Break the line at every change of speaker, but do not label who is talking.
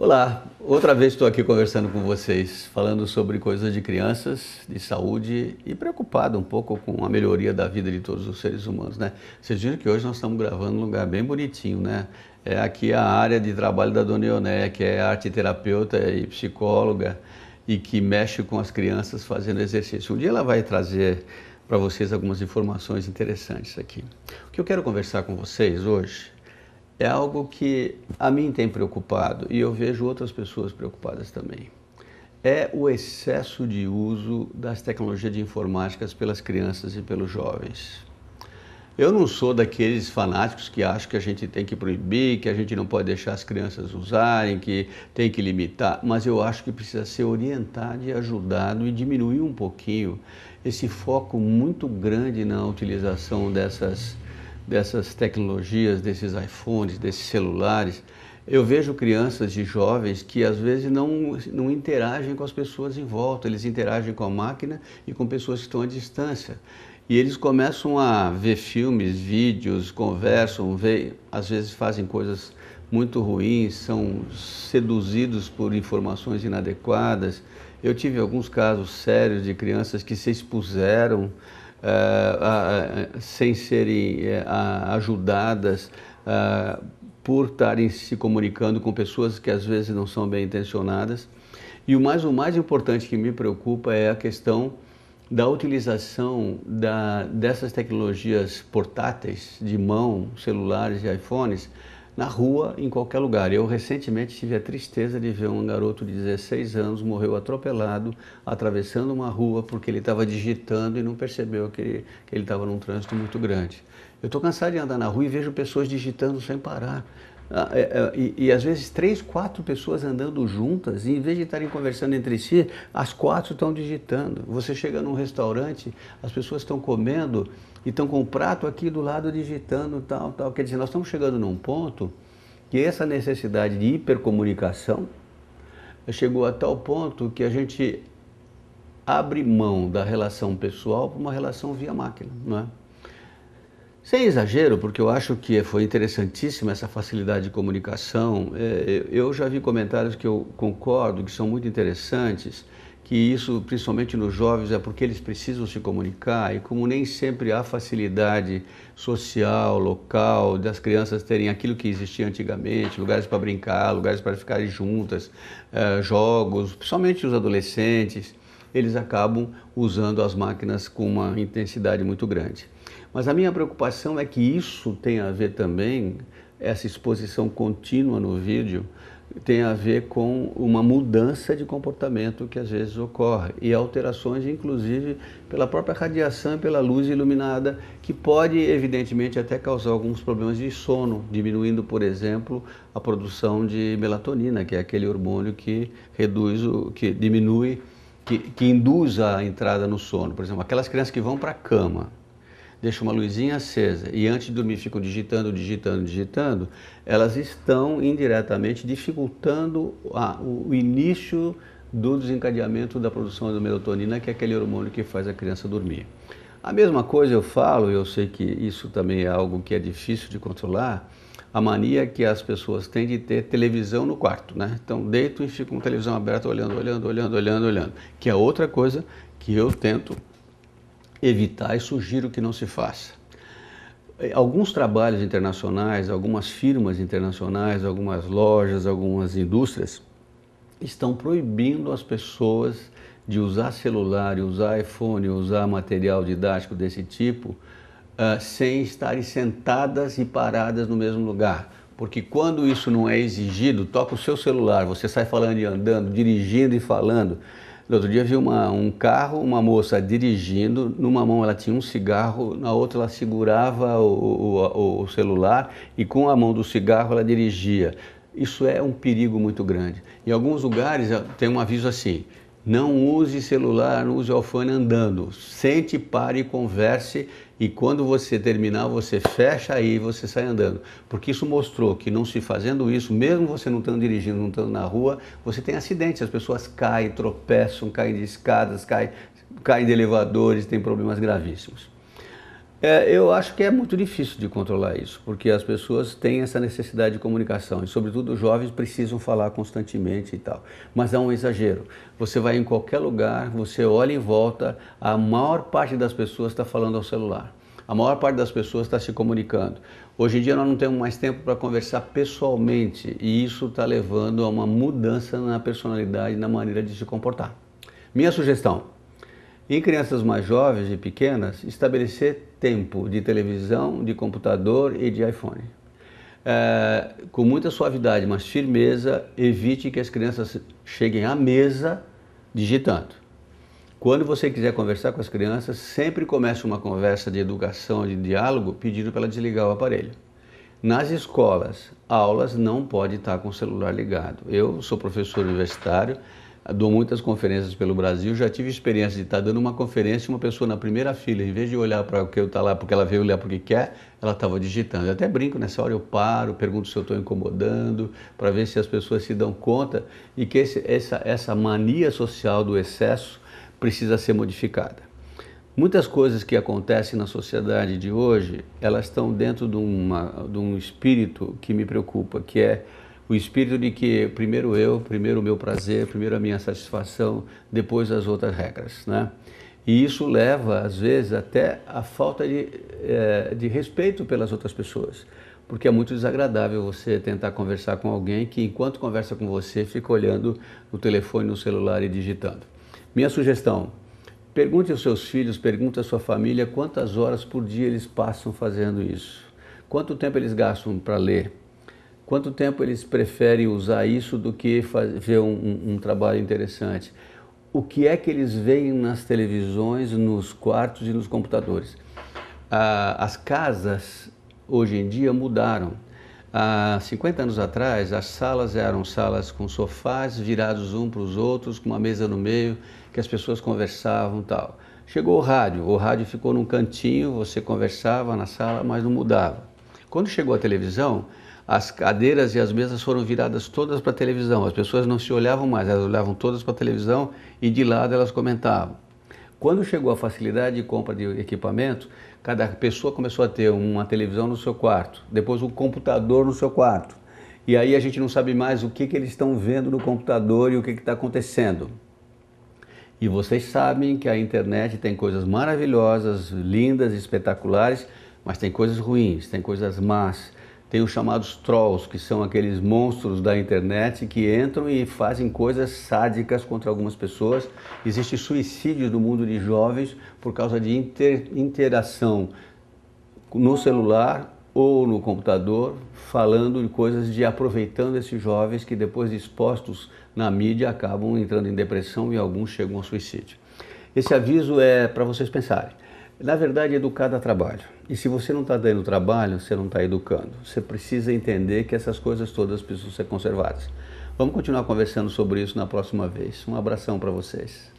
Olá, outra vez estou aqui conversando com vocês, falando sobre coisas de crianças, de saúde e preocupado um pouco com a melhoria da vida de todos os seres humanos, né? Vocês viram que hoje nós estamos gravando num lugar bem bonitinho, né? É aqui a área de trabalho da Dona Ioné, que é arte terapeuta e psicóloga e que mexe com as crianças fazendo exercício. Um dia ela vai trazer para vocês algumas informações interessantes aqui. O que eu quero conversar com vocês hoje é algo que a mim tem preocupado e eu vejo outras pessoas preocupadas também. É o excesso de uso das tecnologias de informática pelas crianças e pelos jovens. Eu não sou daqueles fanáticos que acham que a gente tem que proibir, que a gente não pode deixar as crianças usarem, que tem que limitar, mas eu acho que precisa ser orientado e ajudado e diminuir um pouquinho esse foco muito grande na utilização dessas dessas tecnologias, desses iPhones, desses celulares, eu vejo crianças e jovens que às vezes não, não interagem com as pessoas em volta, eles interagem com a máquina e com pessoas que estão à distância. E eles começam a ver filmes, vídeos, conversam, vê, às vezes fazem coisas muito ruins, são seduzidos por informações inadequadas. Eu tive alguns casos sérios de crianças que se expuseram uh, sem serem eh, ajudadas eh, por estarem se comunicando com pessoas que às vezes não são bem intencionadas. E o mais, o mais importante que me preocupa é a questão da utilização da, dessas tecnologias portáteis de mão, celulares e iPhones, na rua, em qualquer lugar. Eu recentemente tive a tristeza de ver um garoto de 16 anos morreu atropelado, atravessando uma rua porque ele estava digitando e não percebeu que ele estava num trânsito muito grande. Eu estou cansado de andar na rua e vejo pessoas digitando sem parar. Ah, é, é, e, e, às vezes três, quatro pessoas andando juntas e em vez de estarem conversando entre si, as quatro estão digitando. Você chega num restaurante, as pessoas estão comendo e estão com o um prato aqui do lado digitando tal, tal. Quer dizer, nós estamos chegando num ponto que essa necessidade de hipercomunicação chegou a tal ponto que a gente abre mão da relação pessoal para uma relação via máquina, não é? Sem exagero, porque eu acho que foi interessantíssima essa facilidade de comunicação. É, é, eu já vi comentários que eu concordo, que são muito interessantes, que isso, principalmente nos jovens, é porque eles precisam se comunicar e como nem sempre há facilidade social, local, das crianças terem aquilo que existia antigamente, lugares para brincar, lugares para ficarem juntas, eh, jogos, principalmente os adolescentes eles acabam usando as máquinas com uma intensidade muito grande. Mas a minha preocupação é que isso tem a ver também, essa exposição contínua no vídeo, tem a ver com uma mudança de comportamento que às vezes ocorre e alterações, inclusive, pela própria radiação e pela luz iluminada, que pode, evidentemente, até causar alguns problemas de sono, diminuindo, por exemplo, a produção de melatonina, que é aquele hormônio que reduz o que diminui que, que induz a entrada no sono. Por exemplo, aquelas crianças que vão para a cama, deixam uma luzinha acesa e antes de dormir ficam digitando, digitando, digitando, elas estão indiretamente dificultando a, o início do desencadeamento da produção da melatonina, que é aquele hormônio que faz a criança dormir. A mesma coisa eu falo, eu sei que isso também é algo que é difícil de controlar, a mania que as pessoas têm de ter televisão no quarto, né? Então deito e fico com a televisão aberta olhando, olhando, olhando, olhando, olhando, que é outra coisa que eu tento evitar e sugiro que não se faça. Eh, alguns trabalhos internacionais, algumas firmas internacionais, algumas lojas, algumas indústrias estão proibindo as pessoas de usar celular, usar iPhone, usar material didático desse tipo, uh, sem estarem sentadas e paradas no mesmo lugar. Porque quando isso não é exigido, toca o seu celular, você sai falando e andando, dirigindo e falando. No outro dia vi uma, um carro, uma moça dirigindo, numa mão ela tinha um cigarro, na outra ela segurava o, o, o celular e com a mão do cigarro ela dirigia. Isso é um perigo muito grande. Em alguns lugares eh, tem um aviso assim: não use celular, não use fone andando. Sente, pare, converse e quando você terminar, você fecha aí e você sai andando. Porque isso mostrou que não se fazendo isso, mesmo você não estando dirigindo, não estando na rua, você tem acidentes. As pessoas caem, tropeçam, caem de escadas, caem, caem de elevadores, tem problemas gravíssimos. É, eu acho que é muito difícil de controlar isso, porque as pessoas têm essa necessidade de comunicação e, sobretudo, os jovens precisam falar constantemente e tal. Mas é um exagero. Você vai em qualquer lugar, você olha em volta, a maior parte das pessoas está falando ao celular. A maior parte das pessoas está se comunicando. Hoje em dia nós não temos mais tempo para conversar pessoalmente e isso está levando a uma mudança na personalidade, na maneira de se comportar. Minha sugestão: em crianças mais jovens e pequenas, estabelecer tempo de televisão, de computador e de iPhone. É, com muita suavidade, mas firmeza, evite que as crianças cheguem à mesa digitando. Quando você quiser conversar com as crianças, sempre comece uma conversa de educação, de diálogo, pedindo para ela desligar o aparelho. Nas escolas, aulas não pode estar com o celular ligado. Eu sou professor universitário, dou muitas conferências pelo Brasil, já tive experiência de estar dando uma conferência e uma pessoa na primeira fila, em vez de olhar para o que eu estou tá lá, porque ela veio olhar porque quer, ela estava digitando. Eu até brinco, nessa né? hora eu paro, pergunto se eu estou incomodando, para ver se as pessoas se dão conta e que esse, essa, essa mania social do excesso precisa ser modificada. Muitas coisas que acontecem na sociedade de hoje, elas estão dentro de, uma, de um espírito que me preocupa, que é o espírito de que primeiro eu, primeiro o meu prazer, primeiro a minha satisfação, depois as outras regras, né? E isso leva, às vezes, até a falta de, é, de respeito pelas outras pessoas. Porque é muito desagradável você tentar conversar com alguém que, enquanto conversa com você, fica olhando no telefone, no celular e digitando. Minha sugestão: pergunte aos seus filhos, pergunte à sua família quantas horas por dia eles passam fazendo isso. Quanto tempo eles gastam para ler? quanto tempo eles preferem usar isso do que fazer um, um, um, trabalho interessante? O que é que eles veem nas televisões, nos quartos e nos computadores? Ah, as casas hoje em dia mudaram. Há ah, 50 anos atrás, as salas eram salas com sofás virados um para os outros, com uma mesa no meio, que as pessoas conversavam tal. Chegou o rádio, o rádio ficou num cantinho, você conversava na sala, mas não mudava. Quando chegou a televisão, as cadeiras e as mesas foram viradas todas para a televisão. As pessoas não se olhavam mais, elas olhavam todas para a televisão e de lado elas comentavam. Quando chegou a facilidade de compra de equipamento, cada pessoa começou a ter uma televisão no seu quarto, depois um computador no seu quarto. E aí a gente não sabe mais o que, que eles estão vendo no computador e o que está acontecendo. E vocês sabem que a internet tem coisas maravilhosas, lindas, espetaculares, mas tem coisas ruins, tem coisas más tem os chamados trolls, que são aqueles monstros da internet que entram e fazem coisas sádicas contra algumas pessoas. Existe suicídio no mundo de jovens por causa de inter interação no celular ou no computador, falando de coisas de aproveitando esses jovens que depois expostos na mídia acabam entrando em depressão e alguns chegam ao suicídio. Esse aviso é para vocês pensarem. Na verdade, educar dá trabalho. E se você não está dando trabalho, você não está educando. Você precisa entender que essas coisas todas precisam ser conservadas. Vamos continuar conversando sobre isso na próxima vez. Um abração para vocês.